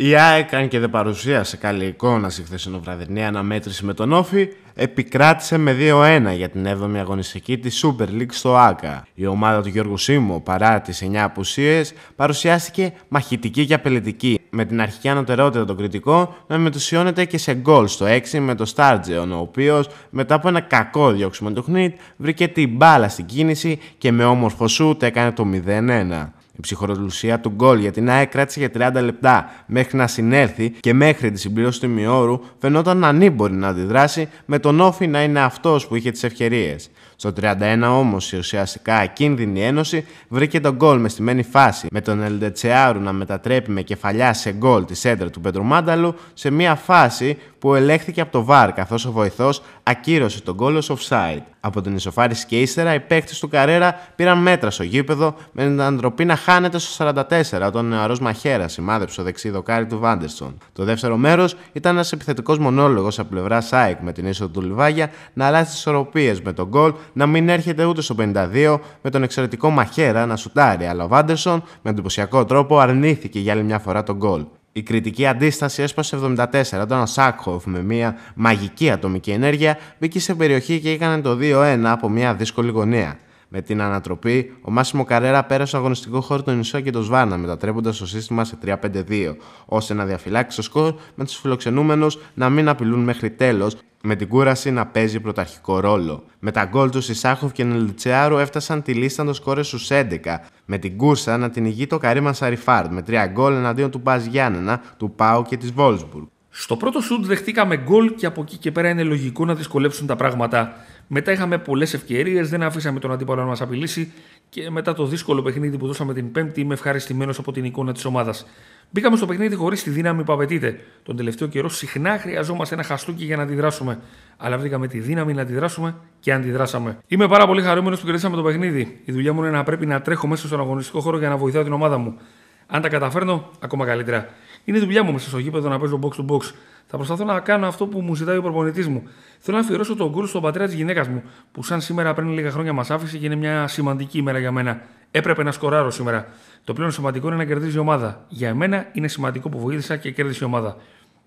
Η ΑΕΚ, αν και δεν παρουσίασε καλή εικόνα στη χθεσινοβραδινή αναμέτρηση με τον Όφη, επικράτησε με 2-1 για την 7η αγωνιστική της Super League στο ΆΚΑ. Η ομάδα του Γιώργου Σίμου, παρά τις 9 απουσίες, παρουσιάστηκε μαχητική και απελετική, με την αρχική ανωτερότητα των κριτικών να μετουσιώνεται και σε γκολ στο 6 με το Στάρτζεον, ο οποίος μετά από ένα κακό διώξιμο του Χνίτ βρήκε την μπάλα στην κίνηση και με όμορφο σούτ έκανε το 0-1. Η του γκολ για την ΑΕΚ κράτησε για 30 λεπτά μέχρι να συνέλθει και μέχρι τη συμπλήρωση του ημιόρου φαινόταν μπορεί να αντιδράσει με τον Όφη να είναι αυτός που είχε τις ευκαιρίες. Στο 31 όμως η ουσιαστικά ακίνδυνη ένωση βρήκε τον γκολ με στημένη φάση με τον Ελντετσεάρου να μετατρέπει με κεφαλιά σε γκολ τη έντρα του Μάνταλου σε μια φάση που ελέγχθηκε από το VAR καθώς ο βοηθός ακύρωσε τον κόλλο offside. Από την ισοφάριση και ύστερα, οι παίκτες του Καρέρα πήραν μέτρα στο γήπεδο με την αντροπή να χάνεται στο 44 όταν ο νεαρός Μαχέρα σημάδεψε το δεξί δοκάρι του Βάντερσον. Το δεύτερο μέρος ήταν ένας επιθετικός μονόλογος από πλευρά Σάικ με την είσοδο του Λιβάγια να αλλάζει τις ισορροπίες με τον γκολ να μην έρχεται ούτε στο 52 με τον εξαιρετικό Μαχέρα να σουτάρει, αλλά ο Βάντερσον με εντυπωσιακό τρόπο αρνήθηκε για άλλη μια φορά τον γκολ. Η κριτική αντίσταση έσπασε 74 όταν ο Σάκχοφ με μια μαγική ατομική ενέργεια μπήκε σε περιοχή και έκανε το 2-1 από μια δύσκολη γωνία. Με την ανατροπή, ο Μάσιμο Καρέρα πέρασε στο αγωνιστικό χώρο των Ινσό και των Σβάνα, μετατρέποντας το σύστημα σε 3-5-2, ώστε να διαφυλάξει το σκορ με τους φιλοξενούμενους να μην απειλούν μέχρι τέλος, με την κούραση να παίζει πρωταρχικό ρόλο. Με τα γκολ του Σισάχοφ και Νελτσιάρου έφτασαν τη λίστα των σκόρε στου 11, με την Κούρσα να την ηγεί το Καρίμαν Σαριφάρτ με 3 γκολ εναντίον του Μπαζ Γιάννενα, του Πάου και της Βόλσμπουργκ. Στο πρώτο σουτ δεχτήκαμε γκολ και από εκεί και πέρα είναι λογικό να δυσκολέψουν τα πράγματα μετά είχαμε πολλές ευκαιρίες, δεν αφήσαμε τον αντίπαλο να μας απειλήσει και μετά το δύσκολο παιχνίδι που δώσαμε την Πέμπτη, είμαι ευχαριστημένος από την εικόνα της ομάδας. Μπήκαμε στο παιχνίδι χωρίς τη δύναμη που απαιτείται. Τον τελευταίο καιρό συχνά χρειαζόμαστε ένα χαστούκι για να αντιδράσουμε. Αλλά βρήκαμε τη δύναμη να αντιδράσουμε και αντιδράσαμε. Είμαι πάρα πολύ χαρούμενος που κερδίσαμε το παιχνίδι. Η δουλειά μου είναι να πρέπει να τρέχω μέσα στον αγωνιστικό χώρο για να βοηθάω την ομάδα μου. Αν τα καταφέρνω, ακόμα καλύτερα. Είναι δουλειά μου μέσα στο γήπεδο να παίζω box to box. Θα προσπαθώ να κάνω αυτό που μου ζητάει ο προπονητής μου. Θέλω να αφιερώσω τον κούρ στον πατέρα της γυναίκας μου, που σαν σήμερα πριν λίγα χρόνια μας άφησε και είναι μια σημαντική ημέρα για μένα. Έπρεπε να σκοράρω σήμερα. Το πλέον σημαντικό είναι να κερδίζει η ομάδα. Για μένα είναι σημαντικό που βοήθησα και κέρδισε η ομάδα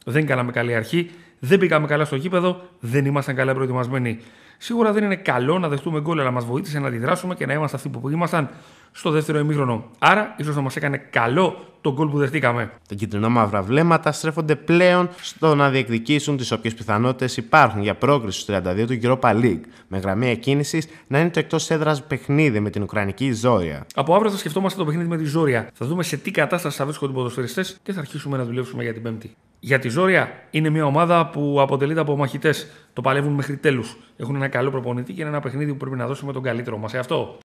δεν κάναμε καλή αρχή, δεν πήγαμε καλά στο γήπεδο, δεν ήμασταν καλά προετοιμασμένοι. Σίγουρα δεν είναι καλό να δεχτούμε γκολ, αλλά μας βοήθησε να αντιδράσουμε και να είμαστε αυτοί που ήμασταν στο δεύτερο ημίχρονο. Άρα, ίσως να μας έκανε καλό το γκολ που δεχτήκαμε. Τα κίτρινα μαυρα βλέμματα στρέφονται πλέον στο να διεκδικήσουν τις όποιες πιθανότητες υπάρχουν για πρόκριση στους 32 του Europa League, με γραμμή εκκίνησης να είναι το εκτός έδρας παιχνίδι με την Ουκρανική Ζόρια. Από αύριο θα σκεφτόμαστε το παιχνίδι με τη Ζόρια. Θα δούμε σε τι κατάσταση θα βρίσκονται οι ποδοσφαιριστές και θα αρχίσουμε να δουλέψουμε για την Πέμπτη. Για τη Ζόρια είναι μια ομάδα που αποτελείται από μαχητές. Το παλεύουν μέχρι τέλους. Έχουν ένα καλό προπονητή και είναι ένα παιχνίδι που πρέπει να δώσουμε τον καλύτερό μας. Σε αυτό